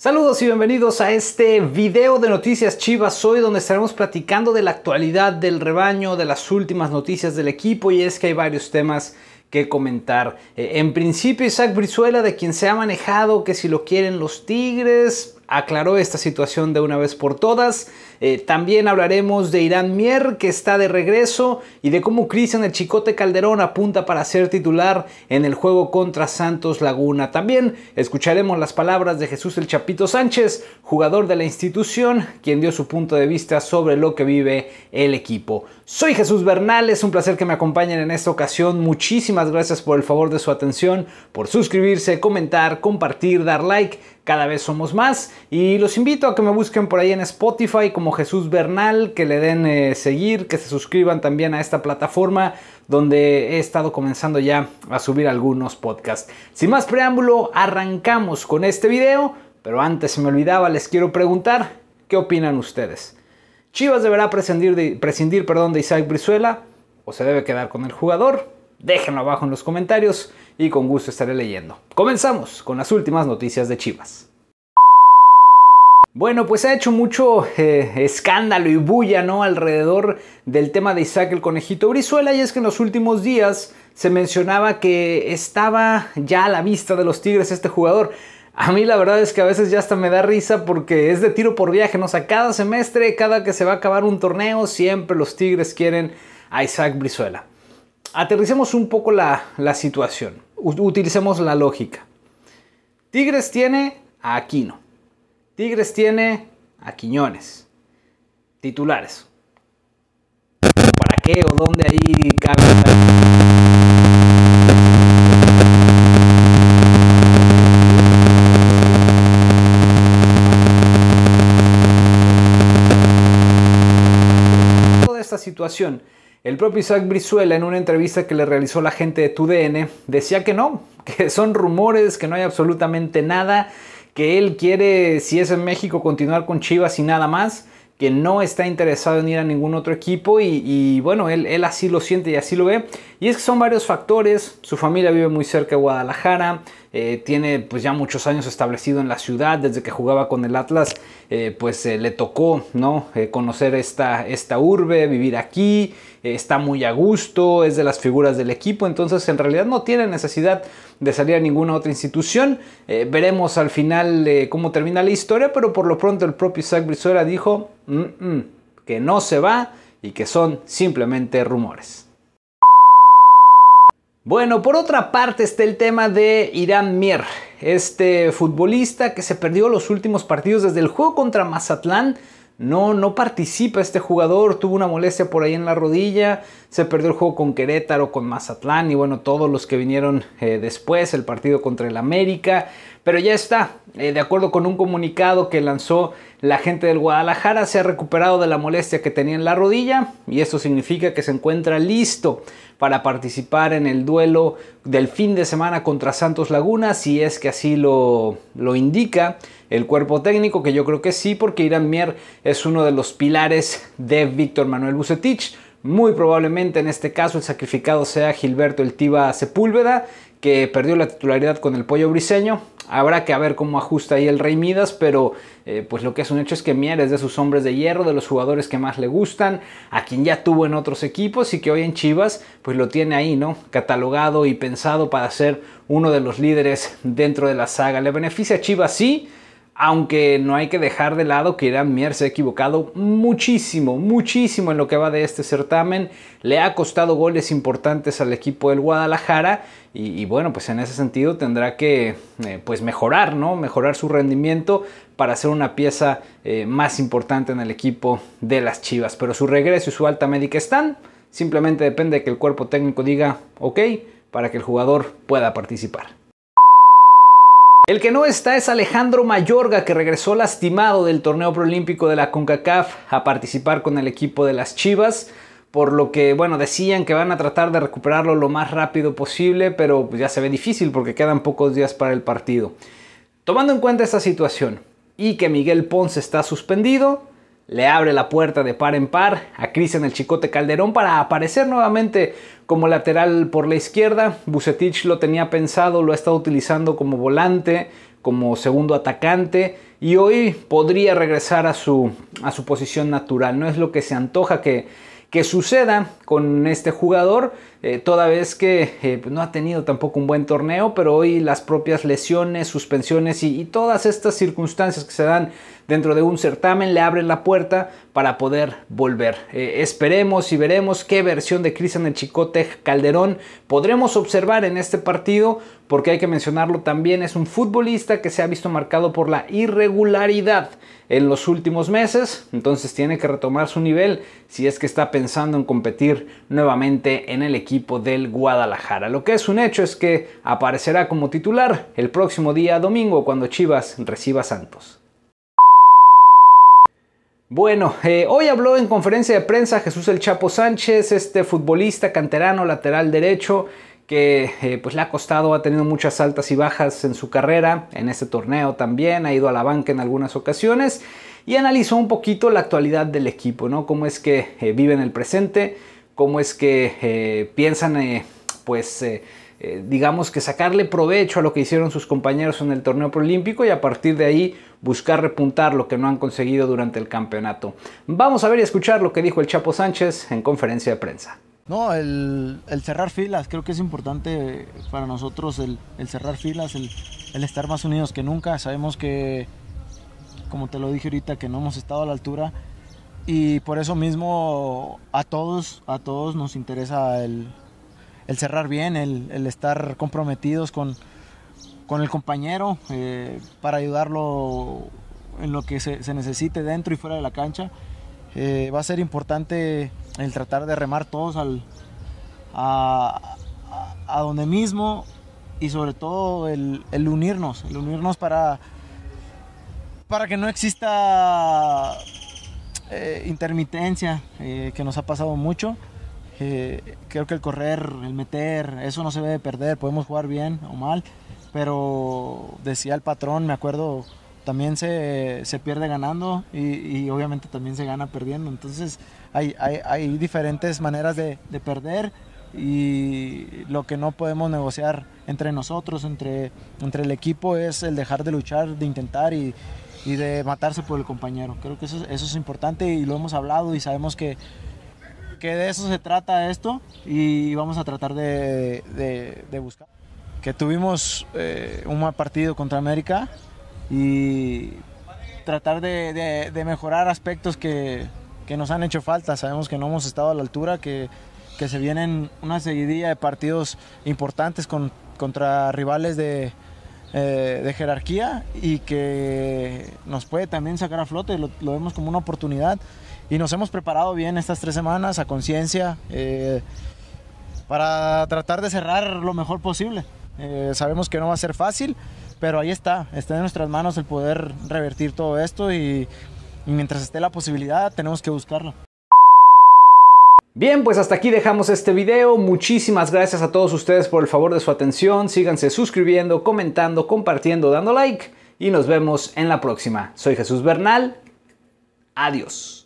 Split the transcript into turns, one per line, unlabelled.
Saludos y bienvenidos a este video de Noticias Chivas hoy donde estaremos platicando de la actualidad del rebaño, de las últimas noticias del equipo y es que hay varios temas que comentar. Eh, en principio Isaac Brizuela, de quien se ha manejado que si lo quieren los Tigres, aclaró esta situación de una vez por todas. Eh, también hablaremos de Irán Mier, que está de regreso, y de cómo Cristian el Chicote Calderón apunta para ser titular en el juego contra Santos Laguna. También escucharemos las palabras de Jesús el Chapito Sánchez, jugador de la institución, quien dio su punto de vista sobre lo que vive el equipo. Soy Jesús Bernal, es un placer que me acompañen en esta ocasión. Muchísimas gracias por el favor de su atención, por suscribirse, comentar, compartir, dar like. Cada vez somos más y los invito a que me busquen por ahí en Spotify como Jesús Bernal, que le den eh, seguir, que se suscriban también a esta plataforma donde he estado comenzando ya a subir algunos podcasts. Sin más preámbulo, arrancamos con este video, pero antes se me olvidaba, les quiero preguntar, ¿qué opinan ustedes? ¿Chivas deberá prescindir de, prescindir, perdón, de Isaac Brizuela o se debe quedar con el jugador? Déjenlo abajo en los comentarios y con gusto estaré leyendo. Comenzamos con las últimas noticias de Chivas. Bueno, pues ha hecho mucho eh, escándalo y bulla, ¿no? Alrededor del tema de Isaac el Conejito Brizuela y es que en los últimos días se mencionaba que estaba ya a la vista de los Tigres este jugador. A mí la verdad es que a veces ya hasta me da risa porque es de tiro por viaje, ¿no? O cada semestre, cada que se va a acabar un torneo, siempre los Tigres quieren a Isaac Brizuela. Aterricemos un poco la, la situación, utilicemos la lógica. Tigres tiene a Aquino Tigres tiene a Quiñones. Titulares. ¿Para qué o dónde ahí cabe? Toda esta situación. El propio Isaac Brizuela en una entrevista que le realizó la gente de TUDN decía que no, que son rumores, que no hay absolutamente nada que él quiere, si es en México, continuar con Chivas y nada más, que no está interesado en ir a ningún otro equipo y, bueno, él, él así lo siente y así lo ve y es que son varios factores, su familia vive muy cerca de Guadalajara, eh, tiene pues ya muchos años establecido en la ciudad, desde que jugaba con el Atlas, eh, pues eh, le tocó ¿no? conocer esta, esta urbe, vivir aquí, está muy a gusto, es de las figuras del equipo, entonces en realidad no tiene necesidad de salir a ninguna otra institución. veremos al final cómo termina la historia, pero por lo pronto el propio Isaac Brizuela dijo mm, mm, que no se va y que son simplemente rumores. Bueno, por otra parte está el tema de Irán Mier, este futbolista que se perdió los últimos partidos desde el juego contra Mazatlán no, no participa este jugador, tuvo una molestia por ahí en la rodilla, se perdió el juego con Querétaro, con Mazatlán y bueno, todos los que vinieron eh, después, el partido contra el América, pero ya está, eh, de acuerdo con un comunicado que lanzó la gente del Guadalajara, se ha recuperado de la molestia que tenía en la rodilla y eso significa que se encuentra listo para participar en el duelo del fin de semana contra Santos Laguna, si es que así lo indica el cuerpo técnico, que yo creo que sí, porque Irán Mier es uno de los pilares de Víctor Manuel Bucetich. Muy probablemente en este caso el sacrificado sea Gilberto El Sepúlveda, que perdió la titularidad con el pollo briseño. Habrá que ver cómo ajusta ahí el Rey Midas, pero eh, pues lo que es un hecho es que Mier es de sus hombres de hierro, de los jugadores que más le gustan, a quien ya tuvo en otros equipos y que hoy en Chivas pues lo tiene ahí, ¿no? Catalogado y pensado para ser uno de los líderes dentro de la saga. ¿Le beneficia a Chivas? Sí, aunque no hay que dejar de lado que Irán Mier se ha equivocado muchísimo, muchísimo en lo que va de este certamen. Le ha costado goles importantes al equipo del Guadalajara y, bueno, pues en ese sentido tendrá que eh, pues mejorar, ¿no? Mejorar su rendimiento para ser una pieza eh, más importante en el equipo de las Chivas. Pero su regreso y su alta médica están, simplemente depende de que el cuerpo técnico diga ok para que el jugador pueda participar. El que no está es Alejandro Mayorga, que regresó lastimado del torneo proolímpico de la CONCACAF a participar con el equipo de las Chivas por lo que, bueno, decían que van a tratar de recuperarlo lo más rápido posible, pero pues, ya se ve difícil porque quedan pocos días para el partido. Tomando en cuenta esta situación y que Miguel Ponce está suspendido, le abre la puerta de par en par a en el Chicote Calderón para aparecer nuevamente como lateral por la izquierda. Bucetich lo tenía pensado, lo ha estado utilizando como volante, como segundo atacante y hoy podría regresar a su, a su posición natural. No es lo que se antoja que, que suceda con este jugador, eh, toda vez que eh, pues, no ha tenido tampoco un buen torneo, pero hoy las propias lesiones, suspensiones y, todas estas circunstancias que se dan dentro de un certamen le abren la puerta para poder volver. Eh, esperemos y veremos qué versión de Cristian el Chicote Calderón podremos observar en este partido, porque hay que mencionarlo también, es un futbolista que se ha visto marcado por la irregularidad en los últimos meses, entonces tiene que retomar su nivel, si es que está pensando en competir nuevamente en el equipo del Guadalajara. Lo que es un hecho es que aparecerá como titular el próximo día domingo cuando Chivas reciba Santos. Bueno, eh, hoy habló en conferencia de prensa Jesús El Chapo Sánchez, este futbolista canterano, lateral derecho, que eh, pues le ha costado, ha tenido muchas altas y bajas en su carrera, en este torneo también, ha ido a la banca en algunas ocasiones y analizó un poquito la actualidad del equipo, ¿no? Cómo es que eh, viven el presente, cómo es que eh, piensan, eh, pues, digamos que sacarle provecho a lo que hicieron sus compañeros en el torneo preolímpico y a partir de ahí buscar repuntar lo que no han conseguido durante el campeonato. Vamos a ver y escuchar lo que dijo el Chapo Sánchez en conferencia de prensa.
No, el, cerrar filas, creo que es importante para nosotros el, cerrar filas, el, estar más unidos que nunca. Sabemos que como te lo dije ahorita, que no hemos estado a la altura. Y por eso mismo a todos, a todos nos interesa el, cerrar bien, el, estar comprometidos con, el compañero eh, para ayudarlo en lo que se, necesite dentro y fuera de la cancha. Eh, va a ser importante el tratar de remar todos al, a, a, donde mismo y sobre todo el, el unirnos, el unirnos para para que no exista eh, intermitencia, eh, que nos ha pasado mucho. Eh, creo que el correr, el meter, eso no se debe perder, podemos jugar bien o mal, pero decía el patrón, me acuerdo, también se, pierde ganando y, obviamente también se gana perdiendo, entonces hay, diferentes maneras de, de perder y lo que no podemos negociar entre nosotros, entre, entre el equipo, es el dejar de luchar, de intentar y, de matarse por el compañero. Creo que eso, es importante y lo hemos hablado y sabemos que, que de eso se trata esto y vamos a tratar de, buscar. Que tuvimos eh, un mal partido contra América y tratar de, de mejorar aspectos que, que nos han hecho falta. Sabemos que no hemos estado a la altura, que que se vienen una seguidilla de partidos importantes con, contra rivales de, eh, de, jerarquía y que nos puede también sacar a flote, lo, vemos como una oportunidad. Y nos hemos preparado bien estas tres semanas a conciencia eh, para tratar de cerrar lo mejor posible. Eh, sabemos que no va a ser fácil, pero ahí está, está en nuestras manos el poder revertir todo esto y, y mientras esté la posibilidad tenemos que buscarlo.
Bien, pues hasta aquí dejamos este video. Muchísimas gracias a todos ustedes por el favor de su atención. Síganse suscribiendo, comentando, compartiendo, dando like y nos vemos en la próxima. Soy Jesús Bernal. Adiós.